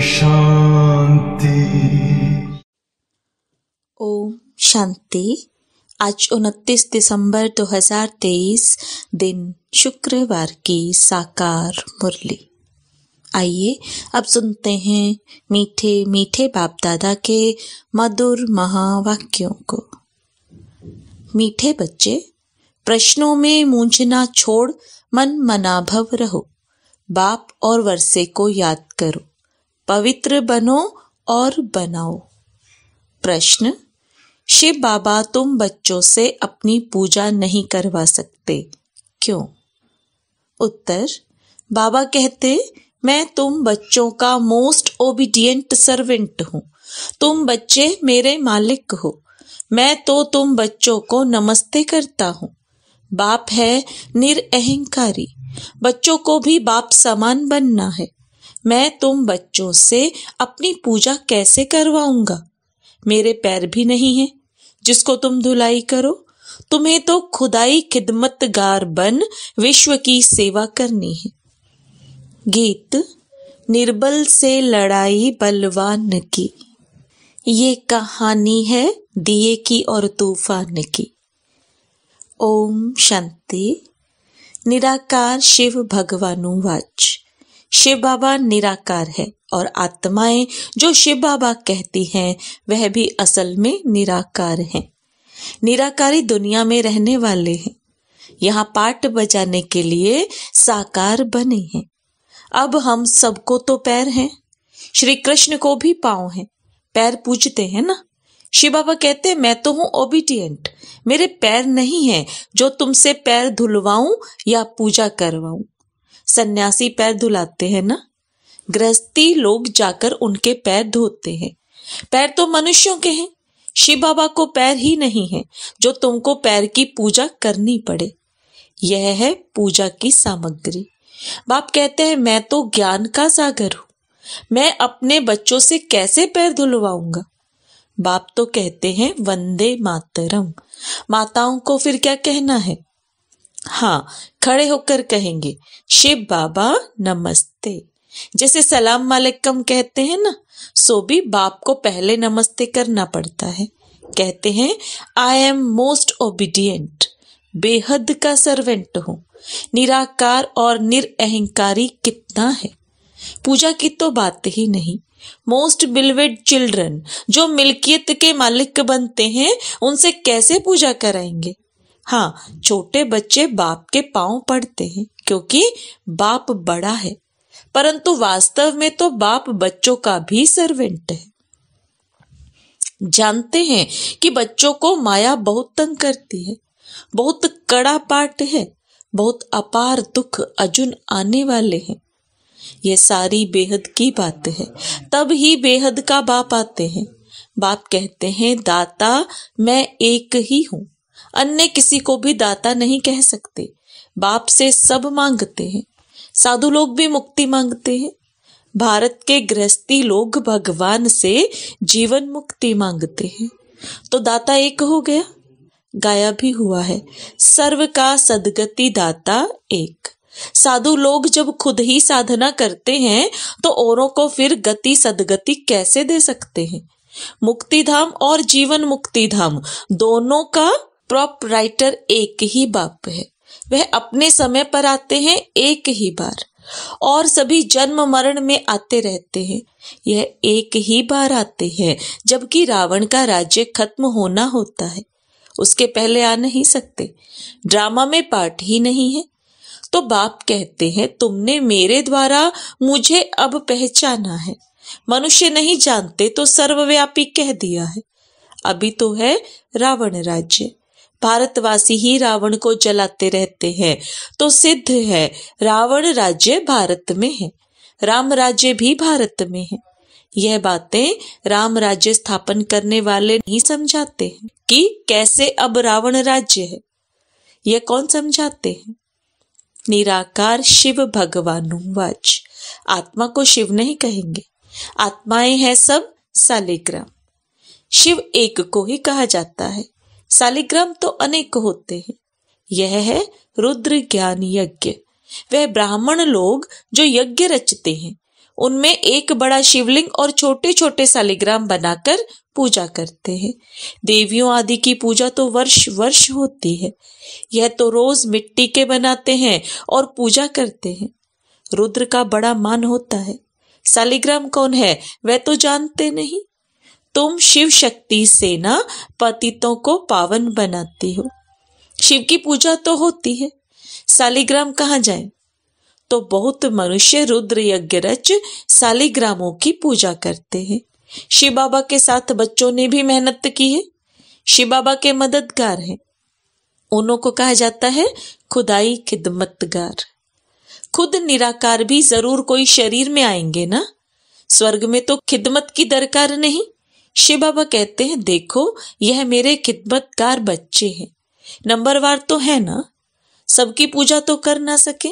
शांति ओम शांति आज उनतीस दिसंबर 2023 दिन शुक्रवार की साकार मुरली आइए अब सुनते हैं मीठे मीठे बाप दादा के मधुर महावाक्यों को मीठे बच्चे प्रश्नों में मूंझना छोड़ मन मनाभव रहो बाप और वर्षे को याद करो पवित्र बनो और बनाओ प्रश्न शिव बाबा तुम बच्चों से अपनी पूजा नहीं करवा सकते क्यों उत्तर बाबा कहते मैं तुम बच्चों का मोस्ट ओबीडियंट सर्वेंट हूँ तुम बच्चे मेरे मालिक हो मैं तो तुम बच्चों को नमस्ते करता हूँ बाप है निरअहकारी बच्चों को भी बाप समान बनना है मैं तुम बच्चों से अपनी पूजा कैसे करवाऊंगा मेरे पैर भी नहीं है जिसको तुम धुलाई करो तुम्हें तो खुदाई खिदमतगार बन विश्व की सेवा करनी है गीत निर्बल से लड़ाई बलवान की ये कहानी है दिए की और तूफान की ओम शांति निराकार शिव भगवानुवाच शिव बाबा निराकार है और आत्माएं जो शिव बाबा कहती हैं वह भी असल में निराकार हैं निराकारी दुनिया में रहने वाले हैं यहाँ पाठ बजाने के लिए साकार बने हैं अब हम सबको तो पैर हैं श्री कृष्ण को भी पाओ हैं पैर पूजते हैं ना शिव बाबा कहते मैं तो हूँ ओबीडियंट मेरे पैर नहीं है जो तुमसे पैर धुलवाऊं या पूजा करवाऊं सन्यासी पैर धुलाते हैं ना गृहस्थी लोग जाकर उनके पैर धोते हैं पैर तो मनुष्यों के हैं शिव बाबा को पैर ही नहीं है जो तुमको पैर की पूजा करनी पड़े यह है पूजा की सामग्री बाप कहते हैं मैं तो ज्ञान का सागर हूं मैं अपने बच्चों से कैसे पैर धुलवाऊंगा बाप तो कहते हैं वंदे मातरम माताओं को फिर क्या कहना है हाँ खड़े होकर कहेंगे शिव बाबा नमस्ते जैसे सलाम मालिकम कहते हैं ना सो भी बाप को पहले नमस्ते करना पड़ता है कहते हैं आई एम मोस्ट ओबीडियंट बेहद का सर्वेंट हूँ निराकार और निर अहंकारी कितना है पूजा की तो बात ही नहीं मोस्ट बिलवेड चिल्ड्रन जो मिल्कियत के मालिक बनते हैं उनसे कैसे पूजा कराएंगे हाँ छोटे बच्चे बाप के पांव पड़ते हैं क्योंकि बाप बड़ा है परंतु वास्तव में तो बाप बच्चों का भी सर्वेंट है जानते हैं कि बच्चों को माया बहुत तंग करती है बहुत कड़ा पाठ है बहुत अपार दुख अजुन आने वाले हैं ये सारी बेहद की बात है तब ही बेहद का बाप आते हैं बाप कहते हैं दाता मैं एक ही हूं अन्य किसी को भी दाता नहीं कह सकते बाप से सब मांगते हैं साधु लोग भी मुक्ति मांगते हैं भारत के गृहस्थी लोग भगवान से जीवन मुक्ति मांगते हैं तो दाता एक हो गया गाया भी हुआ है सर्व का सदगति दाता एक साधु लोग जब खुद ही साधना करते हैं तो औरों को फिर गति सदगति कैसे दे सकते हैं मुक्ति धाम और जीवन मुक्ति धाम दोनों का प्रॉप राइटर एक ही बाप है वह अपने समय पर आते हैं एक ही बार और सभी जन्म मरण में आते रहते हैं यह एक ही बार आते हैं जबकि रावण का राज्य खत्म होना होता है उसके पहले आ नहीं सकते ड्रामा में पार्ट ही नहीं है तो बाप कहते हैं तुमने मेरे द्वारा मुझे अब पहचाना है मनुष्य नहीं जानते तो सर्वव्यापी कह दिया है अभी तो है रावण राज्य भारतवासी ही रावण को जलाते रहते हैं तो सिद्ध है रावण राज्य भारत में है राम राज्य भी भारत में है यह बातें राम राज्य स्थापन करने वाले नहीं समझाते हैं कि कैसे अब रावण राज्य है यह कौन समझाते हैं निराकार शिव भगवानुवाच आत्मा को शिव नहीं कहेंगे आत्माएं हैं सब सालिग्राम शिव एक को ही कहा जाता है सालिग्राम तो अनेक होते हैं यह है रुद्र ज्ञान यज्ञ वह ब्राह्मण लोग जो यज्ञ रचते हैं उनमें एक बड़ा शिवलिंग और छोटे छोटे सालिग्राम बनाकर पूजा करते हैं देवियों आदि की पूजा तो वर्ष वर्ष होती है यह तो रोज मिट्टी के बनाते हैं और पूजा करते हैं रुद्र का बड़ा मान होता है सालिग्राम कौन है वह तो जानते नहीं तुम शिव शक्ति सेना पतितों को पावन बनाती हो शिव की पूजा तो होती है सालिग्राम कहाँ जाए तो बहुत मनुष्य रुद्र यज्ञ रच सालिग्रामों की पूजा करते हैं शिव बाबा के साथ बच्चों ने भी मेहनत की है शिव बाबा के मददगार हैं उन्हों को कहा जाता है खुदाई खिदमतगार खुद निराकार भी जरूर कोई शरीर में आएंगे ना स्वर्ग में तो खिदमत की दरकार नहीं शिव बाबा कहते हैं देखो यह मेरे खिदमतकार बच्चे हैं नंबरवार तो है ना सबकी पूजा तो कर ना सके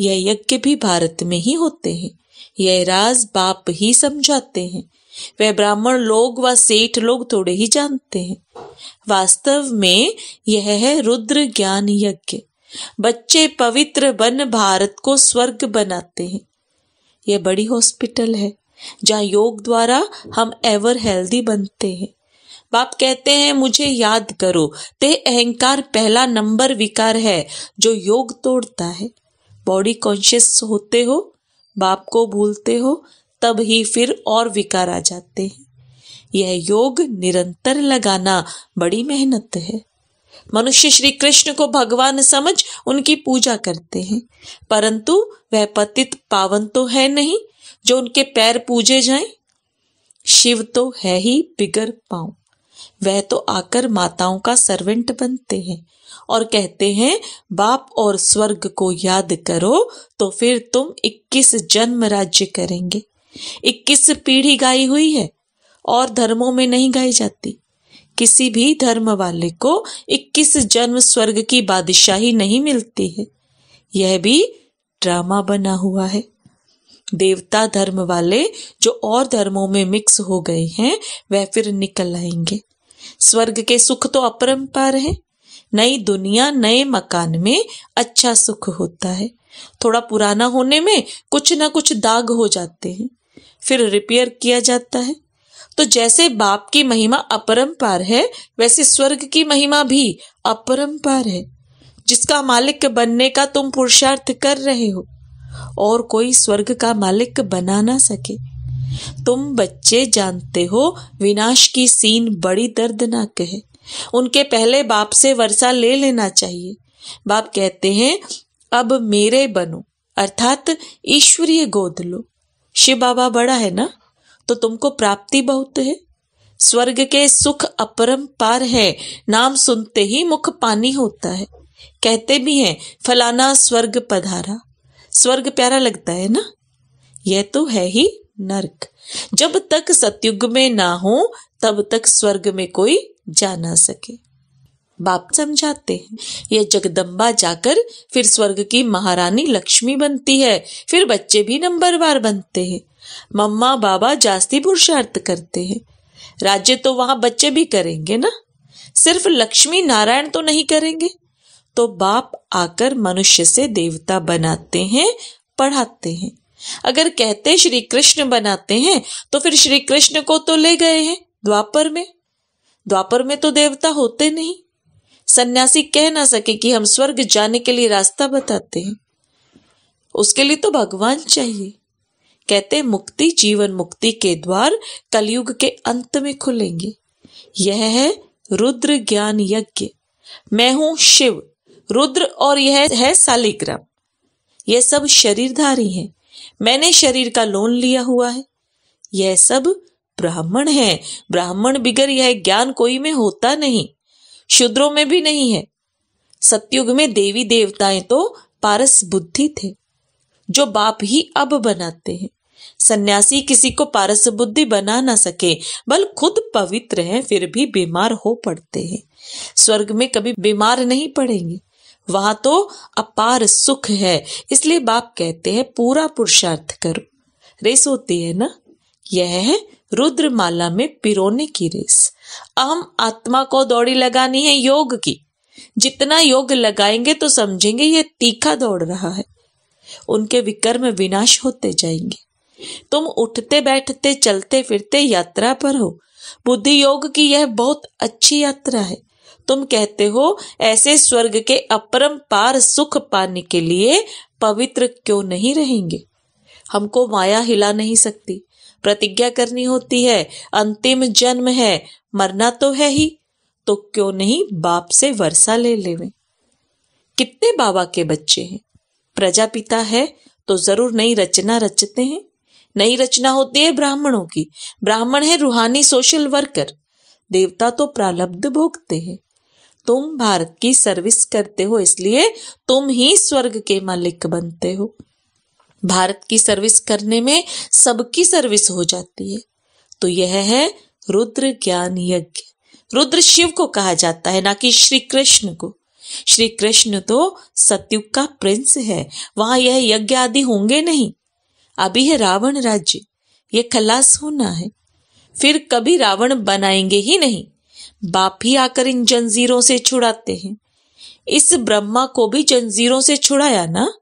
यह यज्ञ भी भारत में ही होते हैं यह राज बाप ही समझाते हैं वह ब्राह्मण लोग व सेठ लोग थोड़े ही जानते हैं वास्तव में यह है रुद्र ज्ञान यज्ञ बच्चे पवित्र बन भारत को स्वर्ग बनाते हैं यह बड़ी हॉस्पिटल है जहाँ योग द्वारा हम एवर हेल्दी बनते हैं बाप कहते हैं मुझे याद करो ते अहंकार पहला नंबर विकार है जो योग तोड़ता है बॉडी कॉन्शियस होते हो बाप को भूलते हो तब ही फिर और विकार आ जाते हैं यह योग निरंतर लगाना बड़ी मेहनत है मनुष्य श्री कृष्ण को भगवान समझ उनकी पूजा करते हैं परंतु वह पतित पावन तो है नहीं जो उनके पैर पूजे जाएं। शिव तो है ही बिगर पाऊ वह तो आकर माताओं का सर्वेंट बनते हैं और कहते हैं बाप और स्वर्ग को याद करो तो फिर तुम 21 जन्म राज्य करेंगे इक्कीस पीढ़ी गाई हुई है और धर्मों में नहीं गाई जाती किसी भी धर्म वाले को इक्कीस जन्म स्वर्ग की बादशाही नहीं मिलती है यह भी ड्रामा बना हुआ है देवता धर्म वाले जो और धर्मों में मिक्स हो गए हैं वह फिर निकल आएंगे स्वर्ग के सुख तो अपरंपार है नई दुनिया नए मकान में अच्छा सुख होता है थोड़ा पुराना होने में कुछ ना कुछ दाग हो जाते हैं फिर रिपेयर किया जाता है तो जैसे बाप की महिमा अपरंपार है वैसे स्वर्ग की महिमा भी अपरंपार है जिसका मालिक बनने का तुम पुरुषार्थ कर रहे हो और कोई स्वर्ग का मालिक बना ना सके तुम बच्चे जानते हो विनाश की सीन बड़ी दर्दनाक है उनके पहले बाप से वर्षा ले लेना चाहिए बाप कहते हैं अब मेरे बनो अर्थात ईश्वरीय गोद लो शिव बाबा बड़ा है ना तो तुमको प्राप्ति बहुत है स्वर्ग के सुख अपरम पार है नाम सुनते ही मुख पानी होता है कहते भी हैं फलाना स्वर्ग पधारा स्वर्ग प्यारा लगता है ना यह तो है ही नरक जब तक सतयुग में ना हो तब तक स्वर्ग में कोई जा ना सके बाप समझाते हैं यह जगदम्बा जाकर फिर स्वर्ग की महारानी लक्ष्मी बनती है फिर बच्चे भी नंबरवार बनते हैं मम्मा बाबा जास्ती पुरुषार्थ करते हैं राज्य तो वहां बच्चे भी करेंगे ना सिर्फ लक्ष्मी नारायण तो नहीं करेंगे तो बाप आकर मनुष्य से देवता बनाते हैं पढ़ाते हैं अगर कहते श्री कृष्ण बनाते हैं तो फिर श्री कृष्ण को तो ले गए हैं द्वापर में द्वापर में तो देवता होते नहीं सन्यासी कह ना सके कि हम स्वर्ग जाने के लिए रास्ता बताते हैं उसके लिए तो भगवान चाहिए कहते मुक्ति जीवन मुक्ति के द्वार कलयुग के अंत में खुलेंगे यह है रुद्र ज्ञान यज्ञ मैं हूं शिव रुद्र और यह है सालिग्राम यह सब शरीरधारी हैं मैंने शरीर का लोन लिया हुआ है यह सब ब्राह्मण है ब्राह्मण बिगर यह ज्ञान कोई में होता नहीं शूद्रों में भी नहीं है सत्युग में देवी देवताएं तो पारस बुद्धि थे जो बाप ही अब बनाते हैं सन्यासी किसी को पारस बुद्धि बना ना सके बल खुद पवित्र हैं फिर भी बीमार हो पड़ते हैं स्वर्ग में कभी बीमार नहीं पड़ेंगे वहां तो अपार सुख है इसलिए बाप कहते हैं पूरा पुरुषार्थ करो रेस होती है ना यह है रुद्रमाला में पिरोने की रेस अहम आत्मा को दौड़ी लगानी है योग की जितना योग लगाएंगे तो समझेंगे ये तीखा दौड़ रहा है उनके विकर्म विनाश होते जाएंगे तुम उठते बैठते चलते फिरते यात्रा पर हो बुद्धि योग की यह बहुत अच्छी यात्रा है तुम कहते हो ऐसे स्वर्ग के अपरम पार सुख पाने के लिए पवित्र क्यों नहीं रहेंगे हमको माया हिला नहीं सकती प्रतिज्ञा करनी होती है अंतिम जन्म है मरना तो है ही तो क्यों नहीं बाप से वर्षा ले लेवे कितने बाबा के बच्चे हैं प्रजापिता है तो जरूर नई रचना रचते हैं नई रचना होती है ब्राह्मणों की ब्राह्मण है रूहानी सोशल वर्कर देवता तो प्रलब्ध भोगते हैं तुम भारत की सर्विस करते हो इसलिए तुम ही स्वर्ग के मालिक बनते हो भारत की सर्विस करने में सबकी सर्विस हो जाती है तो यह है रुद्र ज्ञान यज्ञ रुद्र शिव को कहा जाता है ना कि श्री कृष्ण को श्री कृष्ण तो सतयुग का प्रिंस है वहां यह यज्ञ आदि होंगे नहीं अभी है रावण राज्य यह खलास होना है फिर कभी रावण बनाएंगे ही नहीं बाप ही आकर इन जंजीरों से छुड़ाते हैं इस ब्रह्मा को भी जंजीरों से छुड़ाया ना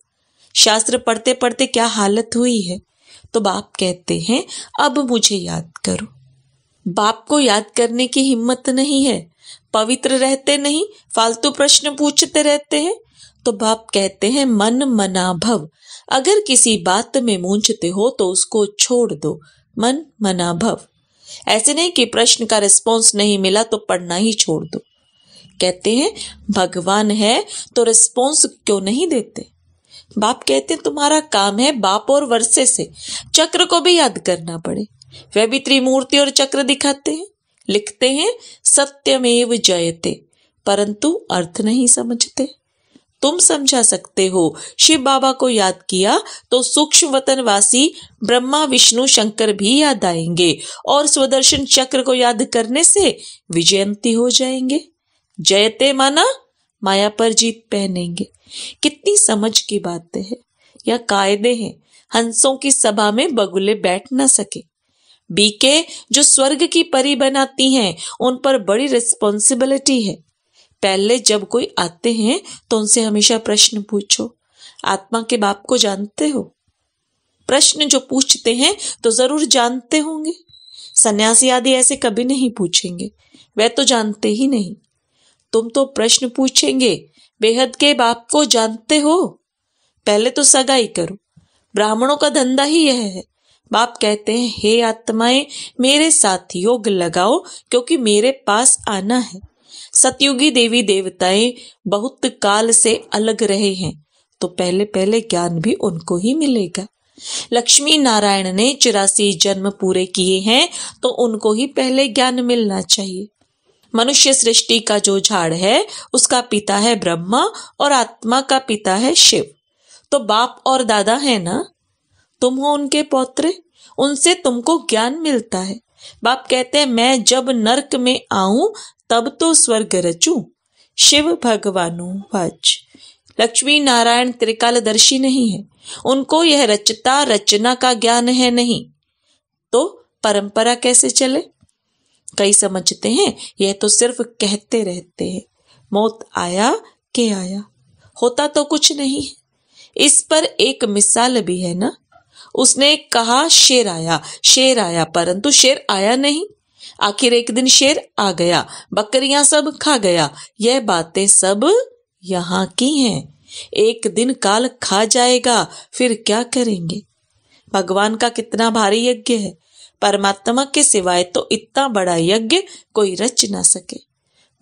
शास्त्र पढ़ते पढ़ते क्या हालत हुई है तो बाप कहते हैं अब मुझे याद करो बाप को याद करने की हिम्मत नहीं है पवित्र रहते नहीं फालतू प्रश्न पूछते रहते हैं तो बाप कहते हैं मन मना भव अगर किसी बात में मूंझते हो तो उसको छोड़ दो मन मना भव ऐसे नहीं कि प्रश्न का रिस्पॉन्स नहीं मिला तो पढ़ना ही छोड़ दो कहते हैं भगवान है तो रिस्पॉन्स क्यों नहीं देते बाप कहते हैं तुम्हारा काम है बाप और वर्षे से चक्र को भी याद करना पड़े वह भी त्रिमूर्ति और चक्र दिखाते हैं लिखते हैं सत्यमेव जयते परंतु अर्थ नहीं समझते तुम समझा सकते हो शिव बाबा को याद किया तो सूक्ष्म वासी ब्रह्मा विष्णु शंकर भी याद आएंगे और स्वदर्शन चक्र को याद करने से विजयंती हो जाएंगे जयते माना माया पर जीत पहनेंगे कितनी समझ की बातें हैं या कायदे हैं हंसों की सभा में बगुले बैठ ना सके बीके जो स्वर्ग की परी बनाती हैं उन पर बड़ी रिस्पॉन्सिबिलिटी है पहले जब कोई आते हैं तो उनसे हमेशा प्रश्न पूछो आत्मा के बाप को जानते हो प्रश्न जो पूछते हैं तो जरूर जानते होंगे सन्यासी आदि ऐसे कभी नहीं पूछेंगे वे तो जानते ही नहीं तुम तो प्रश्न पूछेंगे बेहद के बाप को जानते हो पहले तो सगाई करो ब्राह्मणों का धंधा ही यह है बाप कहते हैं हे आत्माएं मेरे साथ योग लगाओ क्योंकि मेरे पास आना है सतयुगी देवी देवताएं बहुत काल से अलग रहे हैं तो पहले पहले ज्ञान भी उनको ही मिलेगा लक्ष्मी नारायण ने चौरासी जन्म पूरे किए हैं तो उनको ही पहले ज्ञान मिलना चाहिए मनुष्य सृष्टि का जो झाड़ है उसका पिता है ब्रह्मा और आत्मा का पिता है शिव तो बाप और दादा है ना तुम हो उनके पौत्र उनसे तुमको ज्ञान मिलता है बाप कहते हैं मैं जब नरक में आऊं तब तो स्वर्ग रचू शिव भगवानु वाच लक्ष्मी नारायण त्रिकालदर्शी नहीं है उनको यह रचता रचना का ज्ञान है नहीं तो परंपरा कैसे चले कई समझते हैं यह तो सिर्फ कहते रहते हैं मौत आया के आया होता तो कुछ नहीं है इस पर एक मिसाल भी है ना उसने कहा शेर आया शेर आया परंतु शेर आया नहीं आखिर एक दिन शेर आ गया बकरियां सब खा गया यह बातें सब यहाँ की हैं एक दिन काल खा जाएगा फिर क्या करेंगे भगवान का कितना भारी यज्ञ है परमात्मा के सिवाय तो इतना बड़ा यज्ञ कोई रच ना सके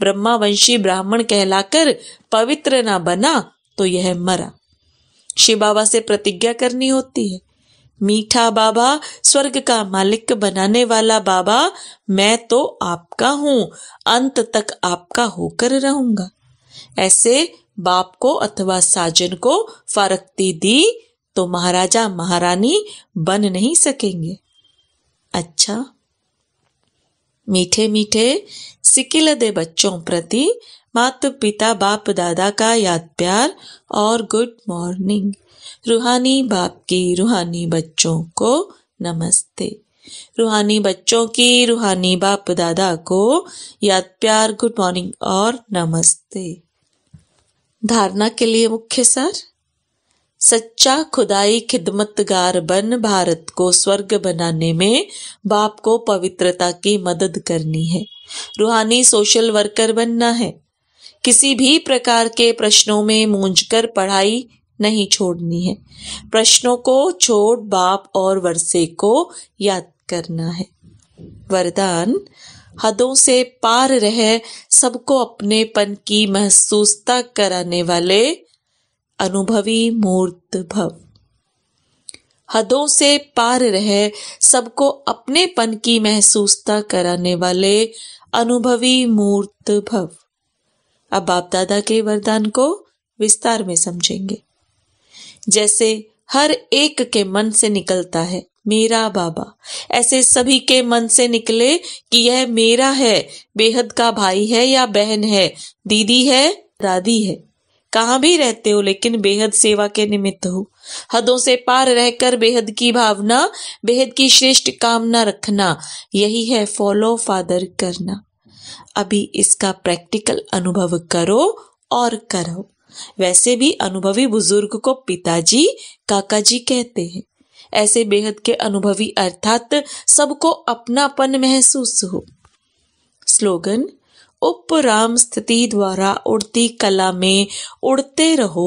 ब्रह्मा वंशी ब्राह्मण कहलाकर पवित्र ना बना तो यह मरा शिव बाबा से प्रतिज्ञा करनी होती है मीठा बाबा स्वर्ग का मालिक बनाने वाला बाबा मैं तो आपका हूं अंत तक आपका होकर रहूंगा ऐसे बाप को अथवा साजन को फारकती दी तो महाराजा महारानी बन नहीं सकेंगे अच्छा मीठे मीठे सिकिल दे बच्चों प्रति मात पिता बाप दादा का याद प्यार और गुड मॉर्निंग रूहानी बाप की रूहानी बच्चों को नमस्ते रूहानी बच्चों की रूहानी बाप दादा को याद प्यार गुड मॉर्निंग और नमस्ते धारणा के लिए मुख्य सर सच्चा खुदाई खिदमतगार बन भारत को स्वर्ग बनाने में बाप को पवित्रता की मदद करनी है रूहानी सोशल वर्कर बनना है किसी भी प्रकार के प्रश्नों में मूंझकर पढ़ाई नहीं छोड़नी है प्रश्नों को छोड़ बाप और वर्षे को याद करना है वरदान हदों से पार रह सबको अपनेपन की महसूसता कराने वाले अनुभवी मूर्त भव हदों से पार रह सबको अपनेपन की महसूसता कराने वाले अनुभवी मूर्त भव अब बाप दादा के वरदान को विस्तार में समझेंगे जैसे हर एक के मन से निकलता है मेरा बाबा ऐसे सभी के मन से निकले कि यह मेरा है बेहद का भाई है या बहन है दीदी है दादी है कहाँ भी रहते हो लेकिन बेहद सेवा के निमित्त हो हदों से पार रहकर बेहद की भावना बेहद की श्रेष्ठ कामना रखना यही है फॉलो फादर करना अभी इसका प्रैक्टिकल अनुभव करो और करो वैसे भी अनुभवी बुजुर्ग को पिताजी काका जी कहते हैं ऐसे बेहद के अनुभवी अर्थात सबको अपनापन महसूस हो स्लोगन उपराम स्थिति द्वारा उड़ती कला में उड़ते रहो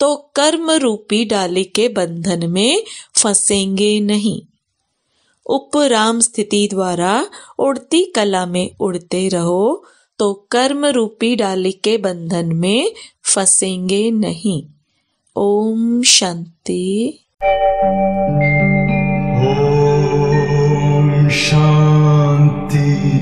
तो कर्म रूपी डाले के बंधन में फंसेंगे नहीं उपराम स्थिति द्वारा उड़ती कला में उड़ते रहो तो कर्म रूपी डाली के बंधन में फंसेंगे नहीं ओम शांति ओम शांति